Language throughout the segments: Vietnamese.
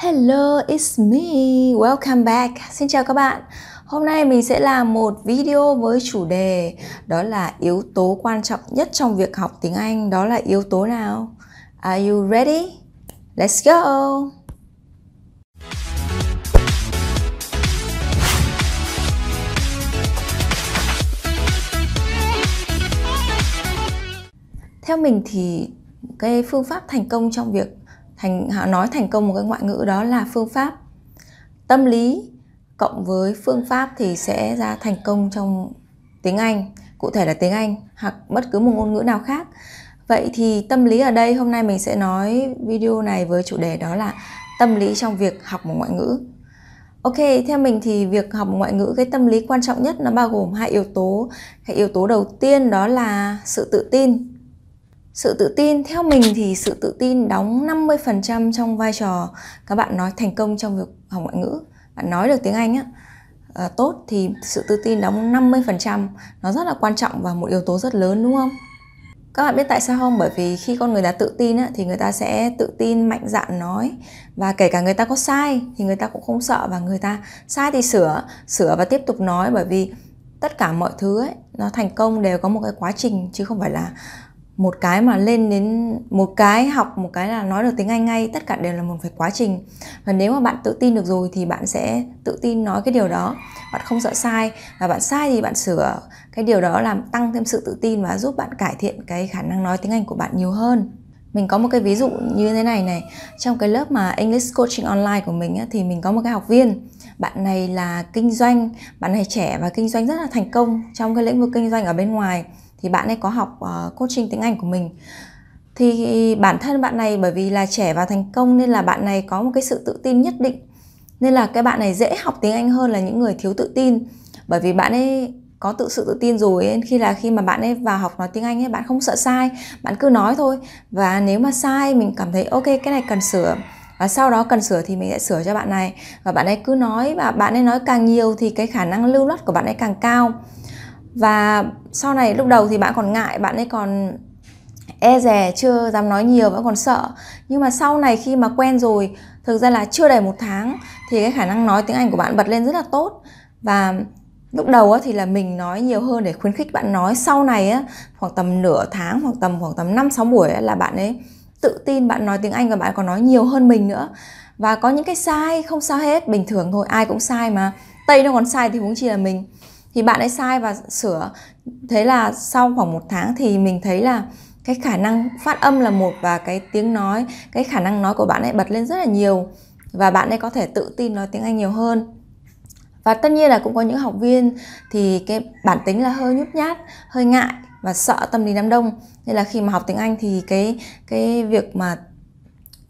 Hello, it's me. Welcome back. Xin chào các bạn. Hôm nay mình sẽ làm một video với chủ đề đó là yếu tố quan trọng nhất trong việc học tiếng Anh đó là yếu tố nào? Are you ready? Let's go. Theo mình thì cái phương pháp thành công trong việc thành họ nói thành công một cái ngoại ngữ đó là phương pháp tâm lý cộng với phương pháp thì sẽ ra thành công trong tiếng Anh cụ thể là tiếng Anh hoặc bất cứ một ngôn ngữ nào khác vậy thì tâm lý ở đây hôm nay mình sẽ nói video này với chủ đề đó là tâm lý trong việc học một ngoại ngữ Ok, theo mình thì việc học ngoại ngữ cái tâm lý quan trọng nhất nó bao gồm hai yếu tố. Cái yếu tố đầu tiên đó là sự tự tin sự tự tin, theo mình thì sự tự tin đóng 50% trong vai trò các bạn nói thành công trong việc học ngoại ngữ. Bạn nói được tiếng Anh á, à, tốt thì sự tự tin đóng 50% nó rất là quan trọng và một yếu tố rất lớn đúng không? Các bạn biết tại sao không? Bởi vì khi con người đã tự tin á, thì người ta sẽ tự tin mạnh dạn nói và kể cả người ta có sai thì người ta cũng không sợ và người ta sai thì sửa, sửa và tiếp tục nói bởi vì tất cả mọi thứ ấy, nó thành công đều có một cái quá trình chứ không phải là một cái mà lên đến một cái học một cái là nói được tiếng Anh ngay tất cả đều là một cái quá trình và nếu mà bạn tự tin được rồi thì bạn sẽ tự tin nói cái điều đó bạn không sợ sai và bạn sai thì bạn sửa cái điều đó làm tăng thêm sự tự tin và giúp bạn cải thiện cái khả năng nói tiếng Anh của bạn nhiều hơn mình có một cái ví dụ như thế này này trong cái lớp mà English coaching online của mình thì mình có một cái học viên bạn này là kinh doanh bạn này trẻ và kinh doanh rất là thành công trong cái lĩnh vực kinh doanh ở bên ngoài thì bạn ấy có học uh, coaching tiếng Anh của mình thì bản thân bạn này bởi vì là trẻ và thành công nên là bạn này có một cái sự tự tin nhất định nên là cái bạn này dễ học tiếng Anh hơn là những người thiếu tự tin bởi vì bạn ấy có tự sự tự tin rồi ấy, khi là khi mà bạn ấy vào học nói tiếng Anh ấy bạn không sợ sai bạn cứ nói thôi và nếu mà sai mình cảm thấy ok cái này cần sửa và sau đó cần sửa thì mình sẽ sửa cho bạn này và bạn ấy cứ nói và bạn ấy nói càng nhiều thì cái khả năng lưu loát của bạn ấy càng cao và sau này lúc đầu thì bạn còn ngại bạn ấy còn e dè chưa dám nói nhiều vẫn còn sợ nhưng mà sau này khi mà quen rồi thực ra là chưa đầy một tháng thì cái khả năng nói tiếng anh của bạn bật lên rất là tốt và lúc đầu thì là mình nói nhiều hơn để khuyến khích bạn nói sau này khoảng tầm nửa tháng hoặc tầm khoảng tầm năm sáu buổi là bạn ấy tự tin bạn nói tiếng anh và bạn còn nói nhiều hơn mình nữa và có những cái sai không sao hết bình thường thôi ai cũng sai mà tây nó còn sai thì cũng chỉ là mình thì bạn ấy sai và sửa thế là sau khoảng một tháng thì mình thấy là cái khả năng phát âm là một và cái tiếng nói cái khả năng nói của bạn ấy bật lên rất là nhiều và bạn ấy có thể tự tin nói tiếng anh nhiều hơn và tất nhiên là cũng có những học viên thì cái bản tính là hơi nhút nhát hơi ngại và sợ tâm lý đám đông nên là khi mà học tiếng anh thì cái cái việc mà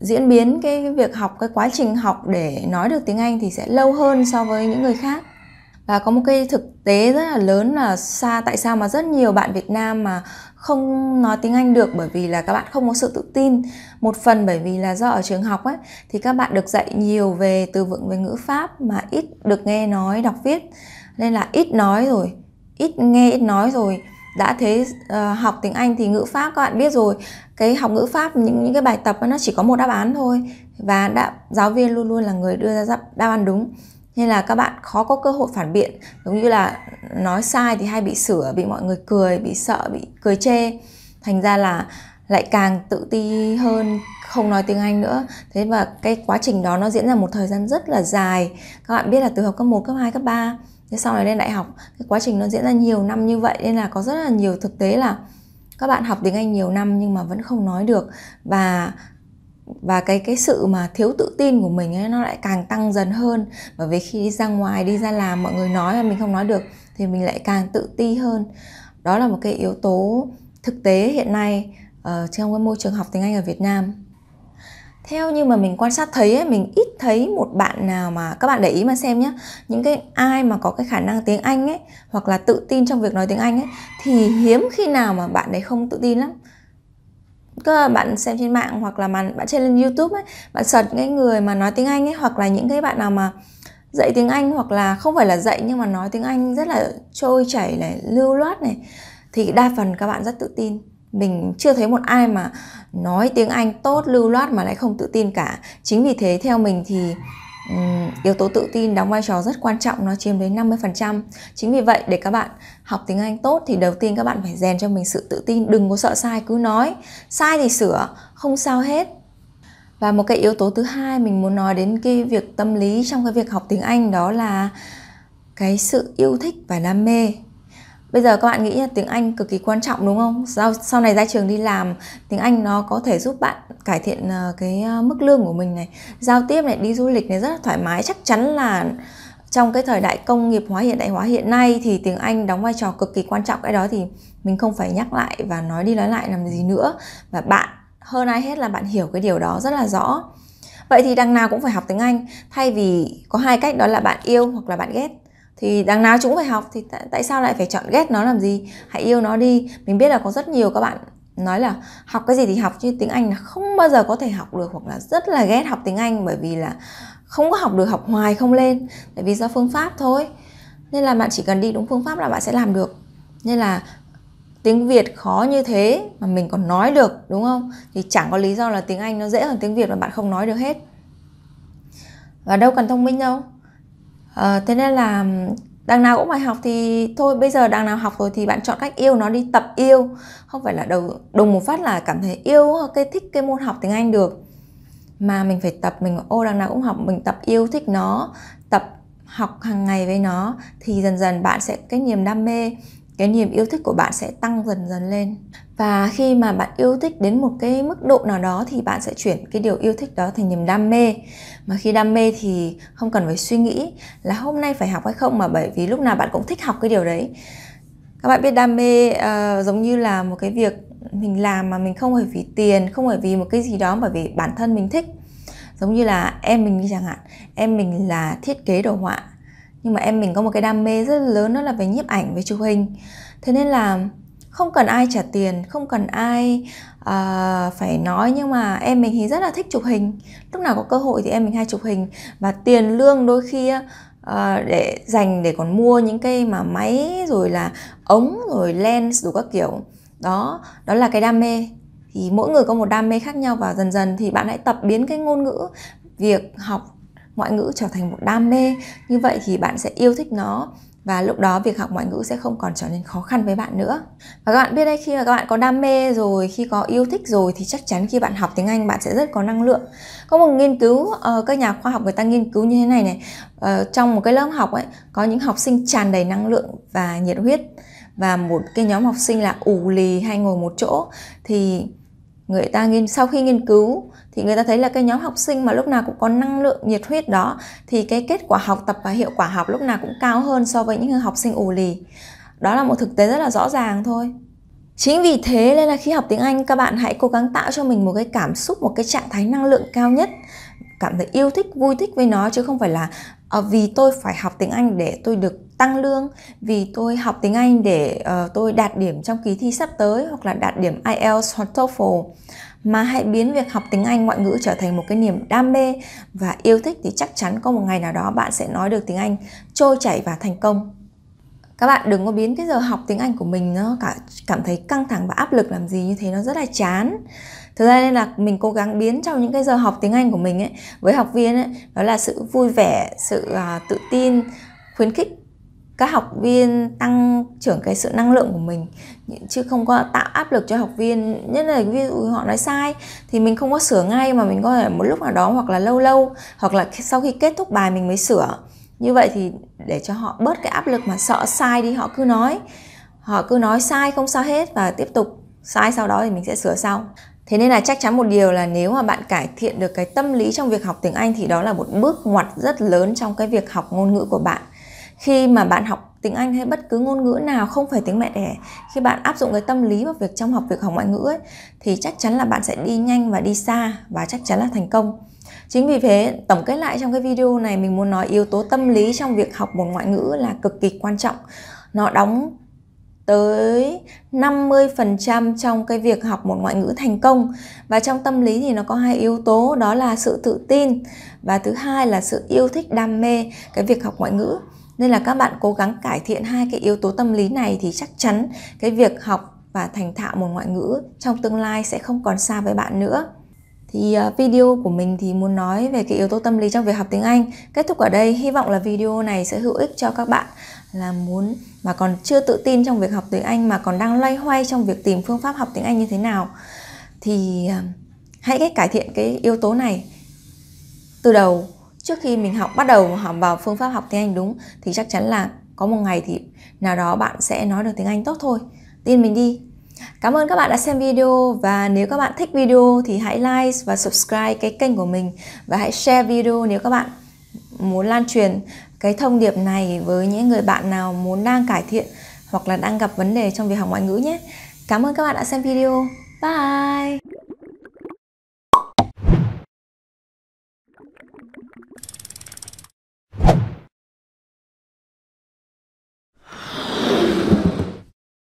diễn biến cái việc học cái quá trình học để nói được tiếng anh thì sẽ lâu hơn so với những người khác và có một cái thực tế rất là lớn là xa tại sao mà rất nhiều bạn Việt Nam mà không nói tiếng Anh được bởi vì là các bạn không có sự tự tin một phần bởi vì là do ở trường học ấy thì các bạn được dạy nhiều về từ vựng về ngữ pháp mà ít được nghe nói đọc viết nên là ít nói rồi ít nghe ít nói rồi đã thế uh, học tiếng Anh thì ngữ pháp các bạn biết rồi cái học ngữ pháp những những cái bài tập nó chỉ có một đáp án thôi và đã giáo viên luôn luôn là người đưa ra đáp án đúng nên là các bạn khó có cơ hội phản biện giống như là nói sai thì hay bị sửa bị mọi người cười bị sợ bị cười chê thành ra là lại càng tự ti hơn không nói tiếng Anh nữa thế và cái quá trình đó nó diễn ra một thời gian rất là dài các bạn biết là từ học cấp 1, cấp 2, cấp 3 thế sau này lên đại học cái quá trình nó diễn ra nhiều năm như vậy nên là có rất là nhiều thực tế là các bạn học tiếng Anh nhiều năm nhưng mà vẫn không nói được và và cái cái sự mà thiếu tự tin của mình ấy nó lại càng tăng dần hơn bởi vì khi đi ra ngoài đi ra làm mọi người nói mà mình không nói được thì mình lại càng tự ti hơn đó là một cái yếu tố thực tế hiện nay ở ờ, trong cái môi trường học tiếng Anh ở Việt Nam theo như mà mình quan sát thấy ấy, mình ít thấy một bạn nào mà các bạn để ý mà xem nhé những cái ai mà có cái khả năng tiếng Anh ấy hoặc là tự tin trong việc nói tiếng Anh ấy thì hiếm khi nào mà bạn đấy không tự tin lắm cứ bạn xem trên mạng hoặc là mà bạn trên lên YouTube ấy, bạn search cái người mà nói tiếng Anh ấy hoặc là những cái bạn nào mà dạy tiếng Anh hoặc là không phải là dạy nhưng mà nói tiếng Anh rất là trôi chảy này, lưu loát này thì đa phần các bạn rất tự tin. Mình chưa thấy một ai mà nói tiếng Anh tốt lưu loát mà lại không tự tin cả. Chính vì thế theo mình thì Ừ, yếu tố tự tin đóng vai trò rất quan trọng nó chiếm đến 50%. Chính vì vậy để các bạn học tiếng Anh tốt thì đầu tiên các bạn phải rèn cho mình sự tự tin, đừng có sợ sai cứ nói, sai thì sửa, không sao hết. Và một cái yếu tố thứ hai mình muốn nói đến cái việc tâm lý trong cái việc học tiếng Anh đó là cái sự yêu thích và đam mê Bây giờ các bạn nghĩ là tiếng Anh cực kỳ quan trọng đúng không? Sau, sau này ra trường đi làm, tiếng Anh nó có thể giúp bạn cải thiện ờ, cái ờ, mức lương của mình này, giao tiếp này, đi du lịch này rất là thoải mái. Chắc chắn là trong cái thời đại công nghiệp hóa hiện đại hóa hiện nay thì tiếng Anh đóng vai trò cực kỳ quan trọng. Cái đó thì mình không phải nhắc lại và nói đi nói lại làm gì nữa. Và bạn hơn ai hết là bạn hiểu cái điều đó rất là rõ. Vậy thì đằng nào cũng phải học tiếng Anh, thay vì có hai cách đó là bạn yêu hoặc là bạn ghét thì đằng nào chúng phải học thì tại, tại sao lại phải chọn ghét nó làm gì hãy yêu nó đi mình biết là có rất nhiều các bạn nói là học cái gì thì học chứ tiếng anh là không bao giờ có thể học được hoặc là rất là ghét học tiếng anh bởi vì là không có học được học hoài không lên tại vì do phương pháp thôi nên là bạn chỉ cần đi đúng phương pháp là bạn sẽ làm được nên là tiếng việt khó như thế mà mình còn nói được đúng không thì chẳng có lý do là tiếng anh nó dễ hơn tiếng việt mà bạn không nói được hết và đâu cần thông minh đâu Ờ, thế nên là đằng nào cũng phải học thì thôi bây giờ đằng nào học rồi thì bạn chọn cách yêu nó đi tập yêu không phải là đầu đồng một phát là cảm thấy yêu cái thích cái môn học tiếng anh được mà mình phải tập mình ô đằng nào cũng học mình tập yêu thích nó tập học hàng ngày với nó thì dần dần bạn sẽ cái niềm đam mê cái niềm yêu thích của bạn sẽ tăng dần dần lên và khi mà bạn yêu thích đến một cái mức độ nào đó thì bạn sẽ chuyển cái điều yêu thích đó thành niềm đam mê mà khi đam mê thì không cần phải suy nghĩ là hôm nay phải học hay không mà bởi vì lúc nào bạn cũng thích học cái điều đấy các bạn biết đam mê uh, giống như là một cái việc mình làm mà mình không phải vì tiền không phải vì một cái gì đó bởi vì bản thân mình thích giống như là em mình chẳng hạn em mình là thiết kế đồ họa nhưng mà em mình có một cái đam mê rất lớn đó là về nhiếp ảnh về chụp hình thế nên là không cần ai trả tiền không cần ai uh, phải nói nhưng mà em mình thì rất là thích chụp hình lúc nào có cơ hội thì em mình hay chụp hình và tiền lương đôi khi uh, để dành để còn mua những cái mà máy rồi là ống rồi lens đủ các kiểu đó đó là cái đam mê thì mỗi người có một đam mê khác nhau và dần dần thì bạn hãy tập biến cái ngôn ngữ việc học ngoại ngữ trở thành một đam mê như vậy thì bạn sẽ yêu thích nó và lúc đó việc học ngoại ngữ sẽ không còn trở nên khó khăn với bạn nữa và các bạn biết đấy khi mà các bạn có đam mê rồi khi có yêu thích rồi thì chắc chắn khi bạn học tiếng Anh bạn sẽ rất có năng lượng có một nghiên cứu uh, các nhà khoa học người ta nghiên cứu như thế này này uh, trong một cái lớp học ấy có những học sinh tràn đầy năng lượng và nhiệt huyết và một cái nhóm học sinh là ù lì hay ngồi một chỗ thì người ta nghiên sau khi nghiên cứu thì người ta thấy là cái nhóm học sinh mà lúc nào cũng có năng lượng nhiệt huyết đó thì cái kết quả học tập và hiệu quả học lúc nào cũng cao hơn so với những học sinh ù lì đó là một thực tế rất là rõ ràng thôi chính vì thế nên là khi học tiếng anh các bạn hãy cố gắng tạo cho mình một cái cảm xúc một cái trạng thái năng lượng cao nhất cảm thấy yêu thích vui thích với nó chứ không phải là ờ, vì tôi phải học tiếng anh để tôi được tăng lương vì tôi học tiếng Anh để uh, tôi đạt điểm trong kỳ thi sắp tới hoặc là đạt điểm IELTS hoặc TOEFL mà hãy biến việc học tiếng Anh ngoại ngữ trở thành một cái niềm đam mê và yêu thích thì chắc chắn có một ngày nào đó bạn sẽ nói được tiếng Anh trôi chảy và thành công. Các bạn đừng có biến cái giờ học tiếng Anh của mình nó cả cảm thấy căng thẳng và áp lực làm gì như thế nó rất là chán. Thực ra nên là mình cố gắng biến trong những cái giờ học tiếng Anh của mình ấy với học viên ấy đó là sự vui vẻ, sự uh, tự tin, khuyến khích các học viên tăng trưởng cái sự năng lượng của mình chứ không có tạo áp lực cho học viên nhất là ví dụ họ nói sai thì mình không có sửa ngay mà mình có thể một lúc nào đó hoặc là lâu lâu hoặc là sau khi kết thúc bài mình mới sửa như vậy thì để cho họ bớt cái áp lực mà sợ sai đi họ cứ nói họ cứ nói sai không sao hết và tiếp tục sai sau đó thì mình sẽ sửa sau thế nên là chắc chắn một điều là nếu mà bạn cải thiện được cái tâm lý trong việc học tiếng anh thì đó là một bước ngoặt rất lớn trong cái việc học ngôn ngữ của bạn khi mà bạn học tiếng Anh hay bất cứ ngôn ngữ nào không phải tiếng mẹ đẻ khi bạn áp dụng cái tâm lý vào việc trong học việc học ngoại ngữ ấy, thì chắc chắn là bạn sẽ đi nhanh và đi xa và chắc chắn là thành công chính vì thế tổng kết lại trong cái video này mình muốn nói yếu tố tâm lý trong việc học một ngoại ngữ là cực kỳ quan trọng nó đóng tới 50% trong cái việc học một ngoại ngữ thành công và trong tâm lý thì nó có hai yếu tố đó là sự tự tin và thứ hai là sự yêu thích đam mê cái việc học ngoại ngữ nên là các bạn cố gắng cải thiện hai cái yếu tố tâm lý này thì chắc chắn cái việc học và thành thạo một ngoại ngữ trong tương lai sẽ không còn xa với bạn nữa thì à, video của mình thì muốn nói về cái yếu tố tâm lý trong việc học tiếng Anh kết thúc ở đây hy vọng là video này sẽ hữu ích cho các bạn là muốn mà còn chưa tự tin trong việc học tiếng Anh mà còn đang loay hoay trong việc tìm phương pháp học tiếng Anh như thế nào thì à, hãy cải thiện cái yếu tố này từ đầu trước khi mình học bắt đầu học vào phương pháp học tiếng Anh đúng thì chắc chắn là có một ngày thì nào đó bạn sẽ nói được tiếng Anh tốt thôi. Tin mình đi. Cảm ơn các bạn đã xem video và nếu các bạn thích video thì hãy like và subscribe cái kênh của mình và hãy share video nếu các bạn muốn lan truyền cái thông điệp này với những người bạn nào muốn đang cải thiện hoặc là đang gặp vấn đề trong việc học ngoại ngữ nhé. Cảm ơn các bạn đã xem video. Bye!